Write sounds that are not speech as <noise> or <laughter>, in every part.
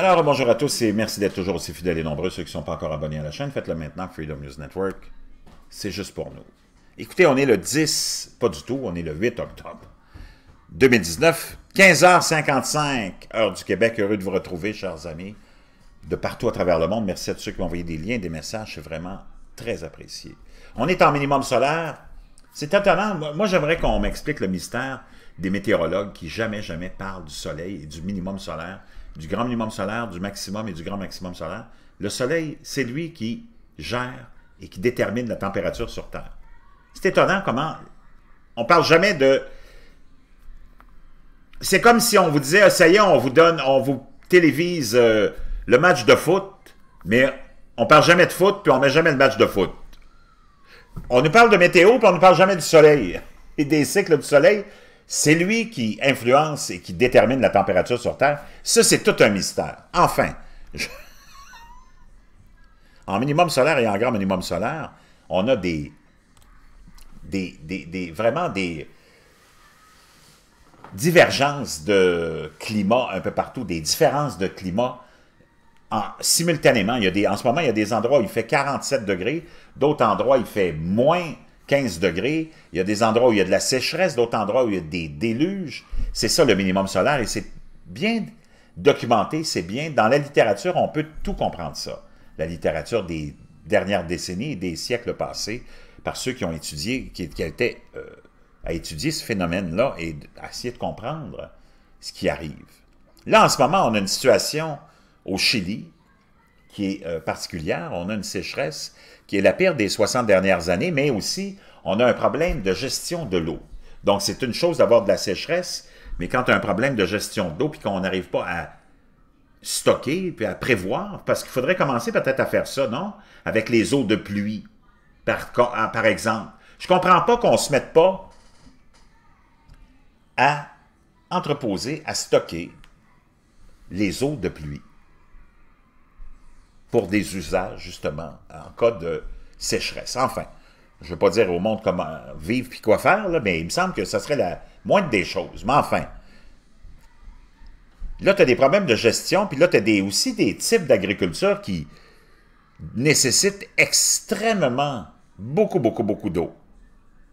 Alors, bonjour à tous et merci d'être toujours aussi fidèles et nombreux. Ceux qui ne sont pas encore abonnés à la chaîne, faites-le maintenant. Freedom News Network, c'est juste pour nous. Écoutez, on est le 10, pas du tout, on est le 8 octobre 2019, 15h55, heure du Québec. Heureux de vous retrouver, chers amis, de partout à travers le monde. Merci à tous ceux qui m'ont envoyé des liens, des messages, c'est vraiment très apprécié. On est en minimum solaire. C'est étonnant. Moi, j'aimerais qu'on m'explique le mystère des météorologues qui jamais, jamais parlent du soleil et du minimum solaire du grand minimum solaire, du maximum et du grand maximum solaire. Le Soleil, c'est lui qui gère et qui détermine la température sur Terre. C'est étonnant comment on parle jamais de... C'est comme si on vous disait, ah, ça y est, on vous donne, on vous télévise euh, le match de foot, mais on parle jamais de foot, puis on met jamais le match de foot. On nous parle de météo, puis on ne parle jamais du soleil et des cycles du soleil, c'est lui qui influence et qui détermine la température sur Terre. Ça, c'est tout un mystère. Enfin, <laughs> en minimum solaire et en grand minimum solaire, on a des, des, des, vraiment des divergences de climat un peu partout, des différences de climat simultanément. Il y a des, en ce moment, il y a des endroits où il fait 47 degrés, d'autres endroits, il fait moins 15 degrés. Il y a des endroits où il y a de la sécheresse, d'autres endroits où il y a des déluges. C'est ça le minimum solaire et c'est bien documenté, c'est bien. Dans la littérature, on peut tout comprendre ça. La littérature des dernières décennies et des siècles passés par ceux qui ont étudié, qui, étaient euh, à étudier ce phénomène-là et à essayer de comprendre ce qui arrive. Là, en ce moment, on a une situation au Chili qui euh, particulière. On a une sécheresse qui est la pire des 60 dernières années, mais aussi on a un problème de gestion de l'eau. Donc, c'est une chose d'avoir de la sécheresse, mais quand tu as un problème de gestion d'eau, puis qu'on n'arrive pas à stocker, puis à prévoir, parce qu'il faudrait commencer peut-être à faire ça, non? Avec les eaux de pluie, par, ah, par exemple. Je comprends pas qu'on ne se mette pas à entreposer, à stocker les eaux de pluie pour des usages, justement, en cas de sécheresse. Enfin, je ne veux pas dire au monde comment vivre puis quoi faire, là, mais il me semble que ça serait la moindre des choses. Mais enfin, là, tu as des problèmes de gestion, puis là, tu as aussi des types d'agriculture qui nécessitent extrêmement, beaucoup, beaucoup, beaucoup d'eau.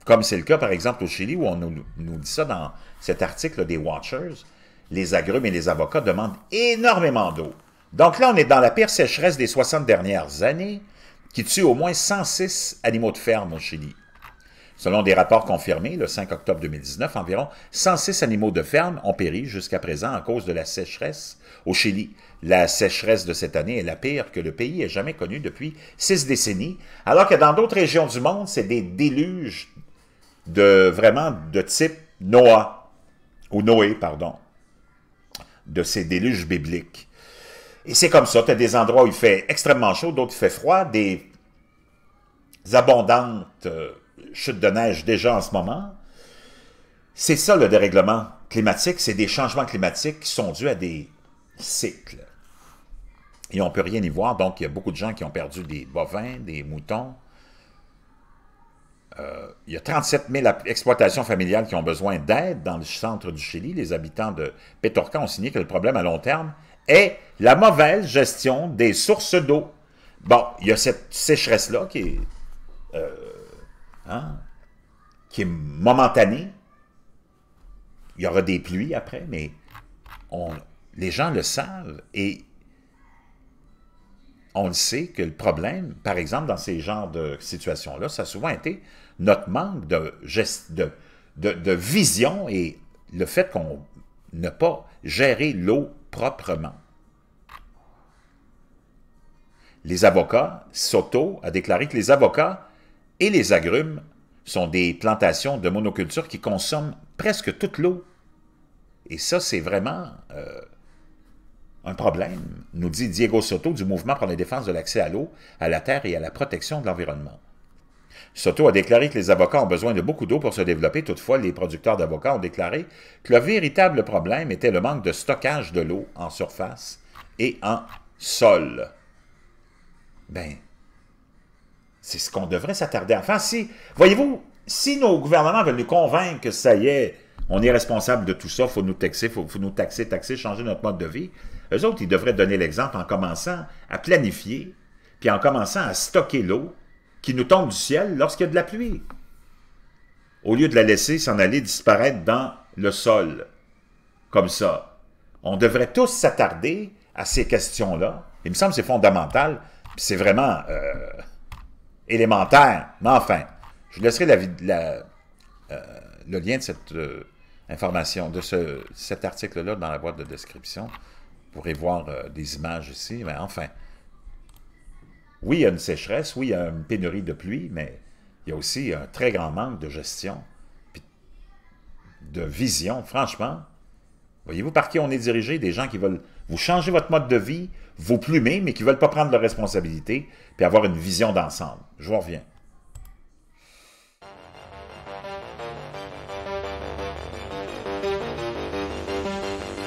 Comme c'est le cas, par exemple, au Chili, où on nous, dit ça dans cet article des Watchers, les agrumes et les avocats demandent énormément d'eau. Donc là, on est dans la pire sécheresse des 60 dernières années, qui tue au moins 106 animaux de ferme au Chili. Selon des rapports confirmés, le 5 octobre 2019, environ 106 animaux de ferme ont péri jusqu'à présent à cause de la sécheresse au Chili. La sécheresse de cette année est la pire que le pays ait jamais connue depuis six décennies, alors que dans d'autres régions du monde, c'est des déluges de vraiment de type Noah, ou Noé, pardon, de ces déluges bibliques. Et c'est comme ça, tu as des endroits où il fait extrêmement chaud, d'autres il fait froid, des abondantes euh, chutes de neige déjà en ce moment. C'est ça le dérèglement climatique, c'est des changements climatiques qui sont dus à des cycles. Et on ne peut rien y voir, donc il y a beaucoup de gens qui ont perdu des bovins, des moutons. Euh, il y a 37 000 exploitations familiales qui ont besoin d'aide dans le centre du Chili. Les habitants de Petorca ont signé que le problème à long terme est la mauvaise gestion des sources d'eau. Bon, il y a cette sécheresse-là qui est, euh, hein, momentanée. Il y aura des pluies après, mais les gens le savent et on le sait que le problème, par exemple, dans ces genres de situations-là, ça a souvent été notre manque de, de, de, de vision et le fait qu'on ne pas gérer l'eau proprement. Les avocats, Soto a déclaré que les avocats et les agrumes sont des plantations de monoculture qui consomment presque toute l'eau. Et ça, c'est vraiment euh, un problème, nous dit Diego Soto du Mouvement pour la défense de l'accès à l'eau, à la terre et à la protection de l'environnement. Soto a déclaré que les avocats ont besoin de beaucoup d'eau pour se développer. Toutefois, les producteurs d'avocats ont déclaré que le véritable problème était le manque de stockage de l'eau en surface et en sol. Ben, c'est ce qu'on devrait s'attarder à faire. Si, voyez-vous, si nos gouvernements veulent nous convaincre que ça y est, on est responsable de tout ça, il faut nous taxer, faut, faut, nous taxer, taxer, changer notre mode de vie, eux autres, ils devraient donner l'exemple en commençant à planifier, puis en commençant à stocker l'eau, qui nous tombe du ciel lorsqu'il y a de la pluie. Au lieu de la laisser s'en aller disparaître dans le sol, comme ça. On devrait tous s'attarder à ces questions-là. Il me semble que c'est fondamental, c'est vraiment euh, élémentaire. Mais enfin, je laisserai la, la, euh, le lien de cette euh, information, de ce, cet article-là dans la boîte de description. Vous pourrez voir des images ici, mais enfin... Oui, il y a une sécheresse, oui, il y a une pénurie de pluie, mais il y a aussi un très grand manque de gestion, de vision, franchement. Voyez-vous par qui on est dirigé? Des gens qui veulent vous changer votre mode de vie, vous plumer, mais qui ne veulent pas prendre leurs responsabilités, puis avoir une vision d'ensemble. Je vous reviens.